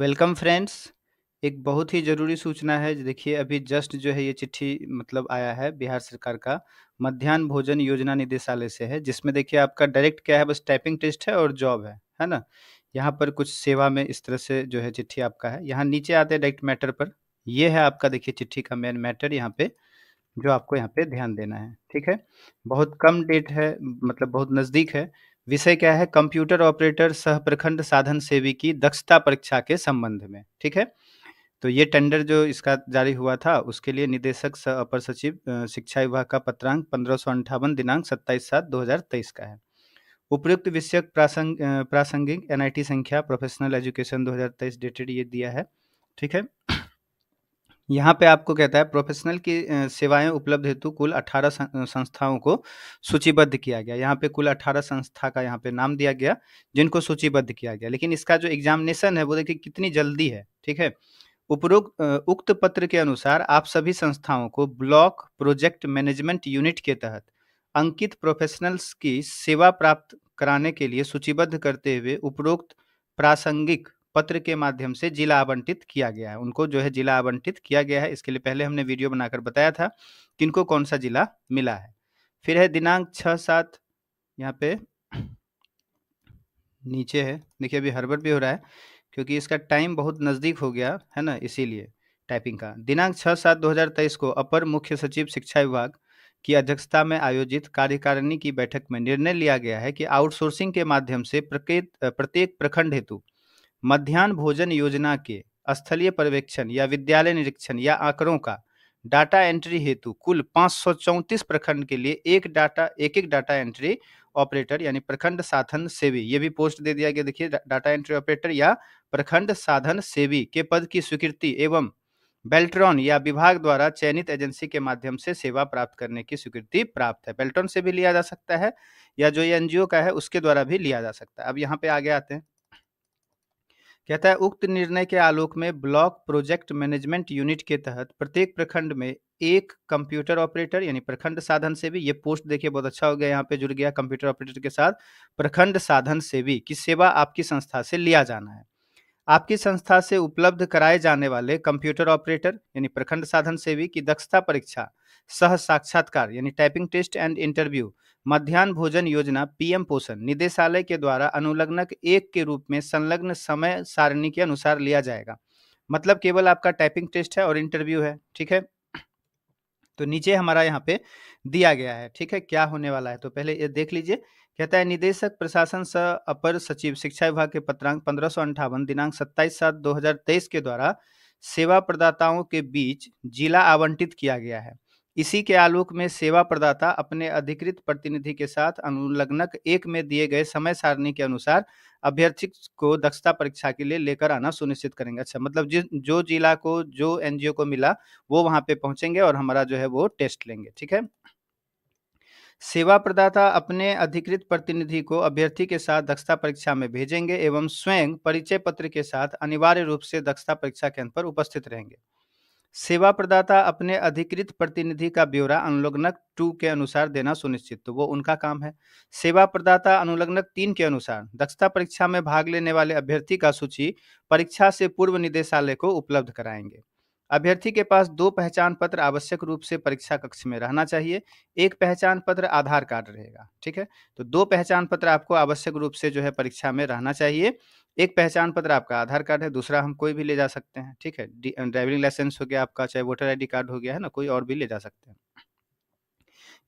welcome friends एक बहुत ही ज़रूरी सूचना है देखिए अभी जस्ट जो है ये चिट्ठी मतलब आया है बिहार सरकार का मध्यान्ह भोजन योजना निदेशालय से है जिसमें देखिए आपका डायरेक्ट क्या है बस टाइपिंग टेस्ट है और जॉब है है ना यहाँ पर कुछ सेवा में इस तरह से जो है चिट्ठी आपका है यहाँ नीचे आते हैं डायरेक्ट मैटर पर ये है आपका देखिए चिट्ठी का मेन मैटर यहाँ पे जो आपको यहाँ पे ध्यान देना है ठीक है बहुत कम डेट है मतलब बहुत नज़दीक है विषय क्या है कंप्यूटर ऑपरेटर सह प्रखंड साधन सेवी की दक्षता परीक्षा के संबंध में ठीक है तो ये टेंडर जो इसका जारी हुआ था उसके लिए निदेशक सह अपर सचिव शिक्षा विभाग का पत्रांक पंद्रह दिनांक सत्ताईस सात दो का है उपयुक्त विषय प्रासंग प्रासंगिक एनआईटी संख्या प्रोफेशनल एजुकेशन 2023 डेटेड ये दिया है ठीक है यहाँ पे आपको कहता है प्रोफेशनल की सेवाएं उपलब्ध हेतु कुल 18 संस्थाओं को सूचीबद्ध किया गया यहाँ पे कुल 18 संस्था का यहाँ पे नाम दिया गया जिनको सूचीबद्ध किया गया लेकिन इसका जो एग्जामिनेशन है वो देखिए कितनी जल्दी है ठीक है उपरोक्त उक्त पत्र के अनुसार आप सभी संस्थाओं को ब्लॉक प्रोजेक्ट मैनेजमेंट यूनिट के तहत अंकित प्रोफेशनल्स की सेवा प्राप्त कराने के लिए सूचीबद्ध करते हुए उपरोक्त प्रासंगिक पत्र के माध्यम से जिला आवंटित किया गया है उनको जो है जिला आवंटित किया गया है इसके लिए पहले हमने वीडियो बनाकर बताया था कि इनको कौन सा जिला मिला है फिर है दिनांक छः सात यहाँ पे नीचे है देखिए अभी हड़बड़ भी हो रहा है क्योंकि इसका टाइम बहुत नज़दीक हो गया है ना इसीलिए टाइपिंग का दिनांक छः सात दो हज़ार तेईस को अपर मुख्य सचिव शिक्षा विभाग की अध्यक्षता में आयोजित कार्यकारिणी की बैठक में निर्णय लिया गया है कि आउटसोर्सिंग के माध्यम से प्रत्येक प्रखंड हेतु मध्यान्ह भोजन योजना के स्थलीय पर्यवेक्षण या विद्यालय निरीक्षण या आंकड़ों का डाटा एंट्री हेतु कुल पाँच प्रखंड के लिए एक डाटा एक एक डाटा एंट्री ऑपरेटर यानी प्रखंड साधन सेवी ये भी पोस्ट दे दिया गया देखिए डाटा एंट्री ऑपरेटर या प्रखंड साधन सेवी के पद की स्वीकृति एवं बेल्ट्रॉन या विभाग द्वारा चयनित एजेंसी के माध्यम से सेवा प्राप्त करने की स्वीकृति प्राप्त है बेल्ट्रॉन से भी लिया जा सकता है या जो ये एनजीओ का है उसके द्वारा भी लिया जा सकता है अब यहाँ पे आगे आते हैं कहता है उक्त निर्णय के आलोक में ब्लॉक प्रोजेक्ट मैनेजमेंट यूनिट के तहत प्रत्येक प्रखंड में एक कंप्यूटर ऑपरेटर यानी प्रखंड साधन सेवी ये पोस्ट देखिए बहुत अच्छा हो गया यहाँ पे जुड़ गया कंप्यूटर ऑपरेटर के साथ प्रखंड साधन सेवी की सेवा आपकी संस्था से लिया जाना है आपकी संस्था से उपलब्ध कराए जाने वाले कंप्यूटर ऑपरेटर यानी प्रखंड साधन सेवी की दक्षता परीक्षा सह साक्षात्कार यानी टाइपिंग टेस्ट एंड इंटरव्यू मध्यान्ह भोजन योजना पीएम पोषण निदेशालय के द्वारा अनुलग्नक एक के रूप में संलग्न समय सारणी के अनुसार लिया जाएगा मतलब केवल आपका टाइपिंग टेस्ट है और इंटरव्यू है ठीक है तो नीचे हमारा यहाँ पे दिया गया है ठीक है क्या होने वाला है तो पहले ये देख लीजिए कहता है निदेशक प्रशासन स अपर सचिव शिक्षा विभाग के पत्रांक पंद्रह दिनांक सत्ताईस सात दो के द्वारा सेवा प्रदाताओं के बीच जिला आवंटित किया गया है इसी के आलोक में सेवा प्रदाता अपने अधिकृत प्रतिनिधि के साथ अनुलग्नक एक में दिए गए समय सारणी के अनुसार अभ्यर्थी को दक्षता परीक्षा के लिए लेकर आना सुनिश्चित करेंगे अच्छा मतलब जिस जो जिला को जो एनजीओ को मिला वो वहां पे पहुंचेंगे और हमारा जो है वो टेस्ट लेंगे ठीक है सेवा प्रदाता अपने अधिकृत प्रतिनिधि को अभ्यर्थी के साथ दक्षता परीक्षा में भेजेंगे एवं स्वयं परिचय पत्र के साथ अनिवार्य रूप से दक्षता परीक्षा केंद्र पर उपस्थित रहेंगे सेवा प्रदाता अपने अधिकृत प्रतिनिधि का ब्यौरा अनुलग्नक टू के अनुसार देना सुनिश्चित तो वो उनका काम है सेवा प्रदाता अनुलग्नक तीन के अनुसार दक्षता परीक्षा में भाग लेने वाले अभ्यर्थी का सूची परीक्षा से पूर्व निदेशालय को उपलब्ध कराएंगे अभ्यर्थी के पास दो पहचान पत्र आवश्यक रूप से परीक्षा कक्ष में रहना चाहिए एक पहचान पत्र आधार कार्ड रहेगा ठीक है तो दो पहचान पत्र आपको आवश्यक रूप से जो है परीक्षा में रहना चाहिए एक पहचान पत्र आपका आधार कार्ड है दूसरा हम कोई भी ले जा सकते हैं ठीक है ड्राइविंग लाइसेंस हो गया आपका चाहे वोटर आई कार्ड हो गया है ना कोई और भी ले जा सकते हैं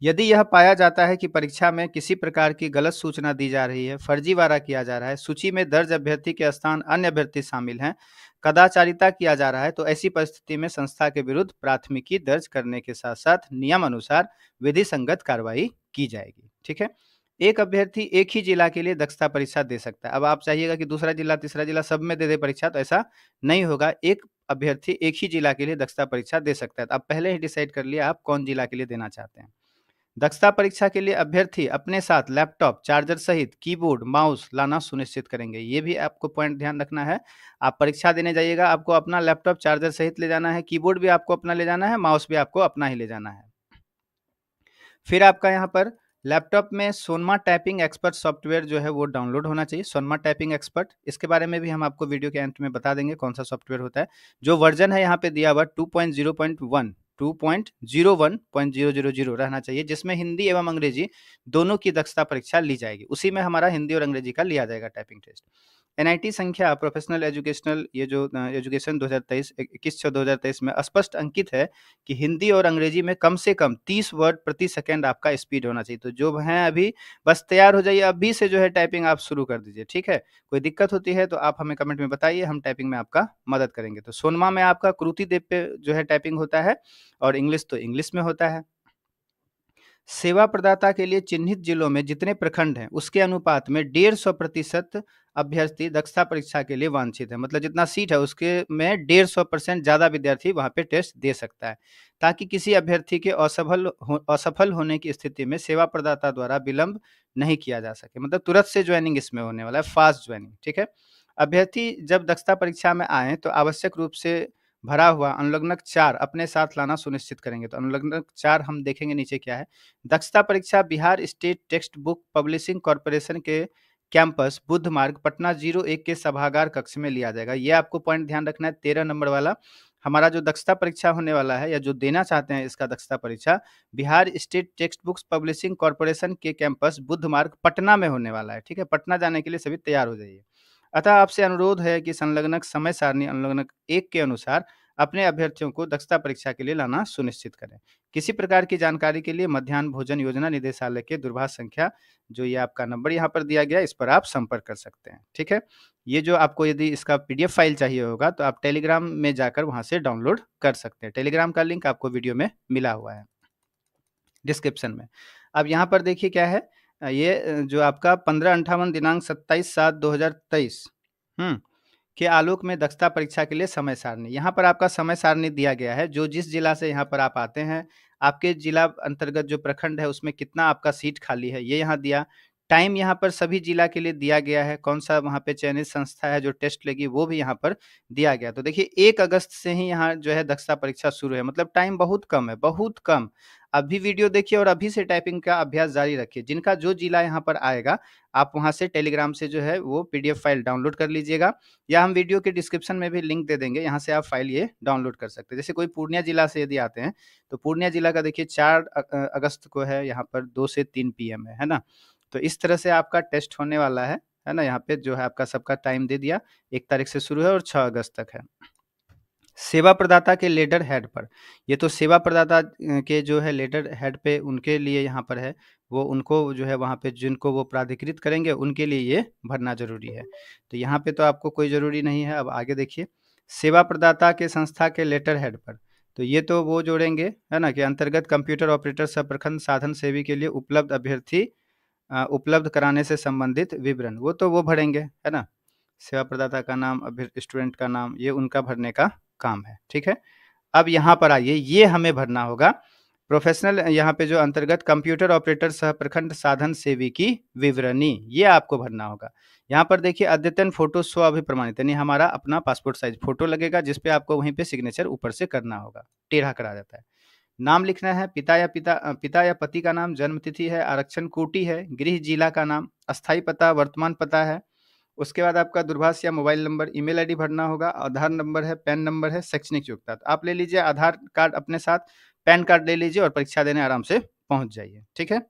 यदि यह पाया जाता है कि परीक्षा में किसी प्रकार की गलत सूचना दी जा रही है फर्जीवाड़ा किया जा रहा है सूची में दर्ज अभ्यर्थी के स्थान अन्य अभ्यर्थी शामिल हैं कदाचारिता किया जा रहा है तो ऐसी परिस्थिति में संस्था के विरुद्ध प्राथमिकी दर्ज करने के साथ साथ नियम अनुसार विधि संगत कार्रवाई की जाएगी ठीक है एक अभ्यर्थी एक ही जिला के लिए दक्षता परीक्षा दे सकता है अब आप चाहिएगा कि दूसरा जिला तीसरा जिला सब में दे दे परीक्षा तो ऐसा नहीं होगा एक अभ्यर्थी एक ही जिला के लिए दक्षता परीक्षा दे सकता है तो आप पहले ही डिसाइड कर लिया आप कौन जिला के लिए देना चाहते हैं दक्षता परीक्षा के लिए अभ्यर्थी अपने साथ लैपटॉप चार्जर सहित कीबोर्ड माउस लाना सुनिश्चित करेंगे ये भी आपको पॉइंट ध्यान रखना है आप परीक्षा देने जाइएगा आपको अपना लैपटॉप चार्जर सहित ले जाना है कीबोर्ड भी आपको अपना ले जाना है माउस भी आपको अपना ही ले जाना है फिर आपका यहाँ पर लैपटॉप में सोनमा टाइपिंग एक्सपर्ट सॉफ्टवेयर जो है वो डाउनलोड होना चाहिए सोनमा टाइपिंग एक्सपर्ट इसके बारे में भी हम आपको वीडियो के अंत में बता देंगे कौन सा सॉफ्टवेयर होता है जो वर्जन है यहाँ पे दिया हुआ two point zero point one 2.01.000 रहना चाहिए जिसमें हिंदी एवं अंग्रेजी दोनों की दक्षता परीक्षा ली जाएगी उसी में हमारा हिंदी और अंग्रेजी का लिया जाएगा टाइपिंग टेस्ट एनआईटी संख्या प्रोफेशनल एजुकेशनल ये जो एजुकेशन 2023 इक्कीस छः 2023 में स्पष्ट अंकित है कि हिंदी और अंग्रेजी में कम से कम 30 वर्ड प्रति सेकंड आपका स्पीड होना चाहिए तो जो हैं अभी बस तैयार हो जाइए अभी से जो है टाइपिंग आप शुरू कर दीजिए ठीक है कोई दिक्कत होती है तो आप हमें कमेंट में बताइए हम टाइपिंग में आपका मदद करेंगे तो सोनमा में आपका क्रुति देव पे जो है टाइपिंग होता है और इंग्लिश तो इंग्लिश में होता है सेवा प्रदाता के लिए चिन्हित जिलों में जितने प्रखंड हैं उसके अनुपात में डेढ़ सौ प्रतिशत अभ्यर्थी दक्षता परीक्षा के लिए वांछित है मतलब जितना सीट है उसके में डेढ़ सौ परसेंट ज़्यादा विद्यार्थी वहाँ पे टेस्ट दे सकता है ताकि किसी अभ्यर्थी के असफल हो, असफल होने की स्थिति में सेवा प्रदाता द्वारा विलंब नहीं किया जा सके मतलब तुरंत से ज्वाइनिंग इसमें होने वाला है फास्ट ज्वाइनिंग ठीक है अभ्यर्थी जब दक्षता परीक्षा में आए तो आवश्यक रूप से भरा हुआ अनुलग्नक चार अपने साथ लाना सुनिश्चित करेंगे तो अनुलग्नक चार हम देखेंगे नीचे क्या है दक्षता परीक्षा Bihar state text book publishing corporation के कैंपस बुद्ध मार्ग पटना जीरो एक के सभागार कक्ष में लिया जाएगा ये आपको पॉइंट ध्यान रखना है तेरह नंबर वाला हमारा जो दक्षता परीक्षा होने वाला है या जो देना चाहते हैं इसका दक्षता परीक्षा Bihar state text books publishing corporation के कैंपस बुद्ध मार्ग पटना में होने वाला है ठीक है पटना जाने के लिए सभी तैयार हो जाइए अतः आपसे अनुरोध है कि संलग्नक समय सारणी अनुलग्नक एक के अनुसार अपने अभ्यर्थियों को दक्षता परीक्षा के लिए लाना सुनिश्चित करें किसी प्रकार की जानकारी के लिए मध्यान्ह भोजन योजना निदेशालय के दूरभाष संख्या जो ये आपका नंबर यहाँ पर दिया गया इस पर आप संपर्क कर सकते हैं ठीक है ये जो आपको यदि इसका पीडीएफ फाइल चाहिए होगा तो आप टेलीग्राम में जाकर वहाँ से डाउनलोड कर सकते हैं टेलीग्राम का लिंक आपको वीडियो में मिला हुआ है डिस्क्रिप्शन में अब यहाँ पर देखिए क्या है ये जो आपका पंद्रह अंठावन दिनांक सत्ताईस सात दो हज़ार तेईस के आलोक में दक्षता परीक्षा के लिए समय सारणी यहाँ पर आपका समय सारणी दिया गया है जो जिस जिला से यहाँ पर आप आते हैं आपके जिला अंतर्गत जो प्रखंड है उसमें कितना आपका सीट खाली है ये यहाँ दिया टाइम यहाँ पर सभी जिला के लिए दिया गया है कौन सा वहाँ पे चयनित संस्था है जो टेस्ट लेगी वो भी यहाँ पर दिया गया तो देखिए एक अगस्त से ही यहाँ जो है दक्षता परीक्षा शुरू है मतलब टाइम बहुत कम है बहुत कम अभी वीडियो देखिए और अभी से टाइपिंग का अभ्यास जारी रखिए जिनका जो जिला यहाँ पर आएगा आप वहाँ से टेलीग्राम से जो है वो पीडीएफ फाइल डाउनलोड कर लीजिएगा या हम वीडियो के डिस्क्रिप्शन में भी लिंक दे देंगे यहाँ से आप फाइल ये डाउनलोड कर सकते हैं जैसे कोई पूर्णिया जिला से यदि आते हैं तो पूर्णिया जिला का देखिए चार अगस्त को है यहाँ पर दो से तीन पी है, है ना तो इस तरह से आपका टेस्ट होने वाला है है ना यहाँ पे जो है आपका सबका टाइम दे दिया एक तारीख से शुरू है और छः अगस्त तक है सेवा प्रदाता के लेडर हेड पर ये तो सेवा प्रदाता के जो है लेडर हेड पे उनके लिए यहाँ पर है वो उनको जो है वहाँ पे जिनको वो प्राधिकृत करेंगे उनके लिए ये भरना जरूरी है तो यहाँ पे तो आपको कोई जरूरी नहीं है अब आगे देखिए सेवा प्रदाता के संस्था के लेटर हेड पर तो ये तो वो जोड़ेंगे है ना कि अंतर्गत कंप्यूटर ऑपरेटर सब प्रखंड साधन सेवी के लिए उपलब्ध अभ्यर्थी उपलब्ध कराने से संबंधित विवरण वो तो वो भरेंगे है ना सेवा प्रदाता का नाम और स्टूडेंट का नाम ये उनका भरने का काम है ठीक है अब यहाँ पर आइए ये हमें भरना होगा प्रोफेशनल यहाँ पे जो अंतर्गत कंप्यूटर ऑपरेटर सह प्रखंड साधन सेवी की विवरणी ये आपको भरना होगा यहाँ पर देखिए अद्यतन फोटो स्व अभिप्रमाणित यानी हमारा अपना पासपोर्ट साइज फोटो लगेगा जिसपे आपको वहीं पे सिग्नेचर ऊपर से करना होगा टेढ़ा करा जाता है नाम लिखना है पिता या पिता पिता या पति का नाम जन्मतिथि है आरक्षण कोटी है गृह जिला का नाम अस्थायी पता वर्तमान पता है उसके बाद आपका दूरभाष या मोबाइल नंबर ईमेल आईडी भरना होगा आधार नंबर है पैन नंबर है शैक्षणिक योग्यता तो आप ले लीजिए आधार कार्ड अपने साथ पैन कार्ड ले लीजिए और परीक्षा देने आराम से पहुंच जाइए ठीक है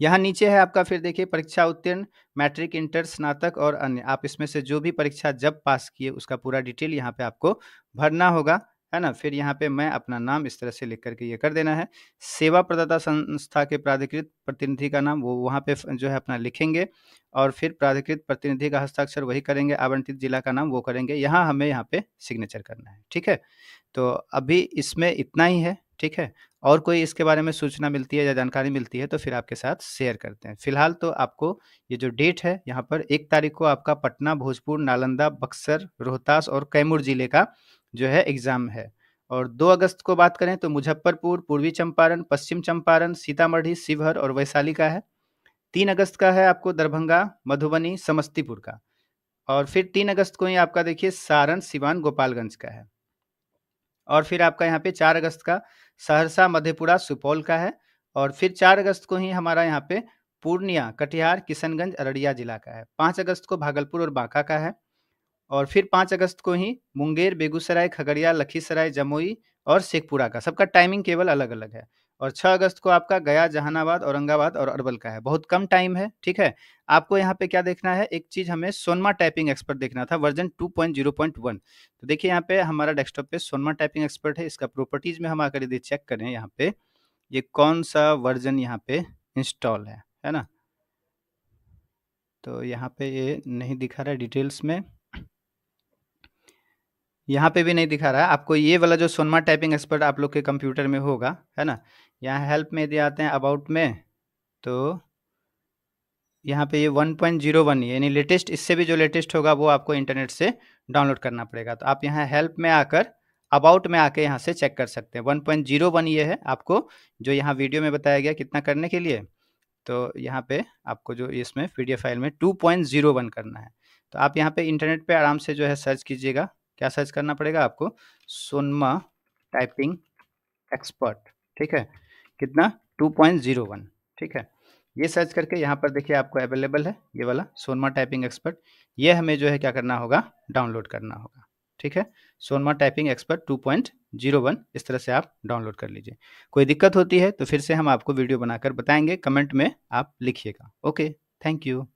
यहाँ नीचे है आपका फिर देखिए परीक्षा उत्तीर्ण मैट्रिक इंटर स्नातक और अन्य आप इसमें से जो भी परीक्षा जब पास किए उसका पूरा डिटेल यहाँ पे आपको भरना होगा है ना फिर यहाँ पे मैं अपना नाम इस तरह से लिख करके ये कर देना है सेवा प्रदाता संस्था के प्राधिकृत प्रतिनिधि का नाम वो वहाँ पे जो है अपना लिखेंगे और फिर प्राधिकृत प्रतिनिधि का हस्ताक्षर वही करेंगे आवंटित जिला का नाम वो करेंगे यहाँ हमें यहाँ पे सिग्नेचर करना है ठीक है तो अभी इसमें इतना ही है ठीक है और कोई इसके बारे में सूचना मिलती है या जानकारी मिलती है तो फिर आपके साथ शेयर करते हैं फिलहाल तो आपको ये जो डेट है यहाँ पर एक तारीख को आपका पटना भोजपुर नालंदा बक्सर रोहतास और कैमूर जिले का जो है एग्ज़ाम है और 2 अगस्त को बात करें तो मुजफ्फरपुर पूर्वी चंपारण पश्चिम चंपारण सीतामढ़ी शिवहर और वैशाली का है तीन अगस्त का है आपको दरभंगा मधुबनी समस्तीपुर का और फिर तीन अगस्त को ही आपका देखिए सारण सिवान गोपालगंज का है और फिर आपका यहाँ पे चार अगस्त का सहरसा मधेपुरा सुपौल का है और फिर चार अगस्त को ही हमारा यहाँ पे पूर्णिया कटिहार किशनगंज अररिया जिला का है पाँच अगस्त को भागलपुर और बांका का है और फिर पाँच अगस्त को ही मुंगेर बेगूसराय खगड़िया लखीसराय जमुई और शेखपुरा का सबका टाइमिंग केवल अलग अलग है और 6 अगस्त को आपका गया जहानाबाद औरंगाबाद और अरवल का है बहुत कम टाइम है ठीक है आपको यहाँ पे क्या देखना है एक चीज हमें सोनमा टाइपिंग एक्सपर्ट देखना था वर्जन 2.0.1 तो देखिए यहाँ पे हमारा डेस्कटॉप पे सोनमा टाइपिंग एक्सपर्ट है इसका प्रॉपर्टीज में हम आकर यदि चेक करें यहाँ पे ये कौन सा वर्जन यहाँ पे इंस्टॉल है है ना तो यहाँ पे ये नहीं दिखा रहा है डिटेल्स में यहाँ पे भी नहीं दिखा रहा है आपको ये वाला जो सोनमा टाइपिंग एक्सपर्ट आप लोग के कंप्यूटर में होगा है ना यहाँ हेल्प में यदि आते हैं अबाउट में तो यहाँ पे ये 1.01 यानी लेटेस्ट इससे भी जो लेटेस्ट होगा वो आपको इंटरनेट से डाउनलोड करना पड़ेगा तो आप यहाँ हेल्प में आकर अबाउट में आके यहाँ से चेक कर सकते हैं 1.01 ये है आपको जो यहाँ वीडियो में बताया गया कितना करने के लिए तो यहाँ पे आपको जो इसमें पी फाइल में 2.01 करना है तो आप यहाँ पे इंटरनेट पे आराम से जो है सर्च कीजिएगा क्या सर्च करना पड़ेगा आपको सुनमा टाइपिंग एक्सपर्ट ठीक है कितना 2.01 ठीक है ये सर्च करके यहाँ पर देखिए आपको अवेलेबल है ये वाला सोनमा टाइपिंग एक्सपर्ट ये हमें जो है क्या करना होगा डाउनलोड करना होगा ठीक है सोनमा टाइपिंग एक्सपर्ट 2.01 इस तरह से आप डाउनलोड कर लीजिए कोई दिक्कत होती है तो फिर से हम आपको वीडियो बनाकर बताएंगे कमेंट में आप लिखिएगा ओके थैंक यू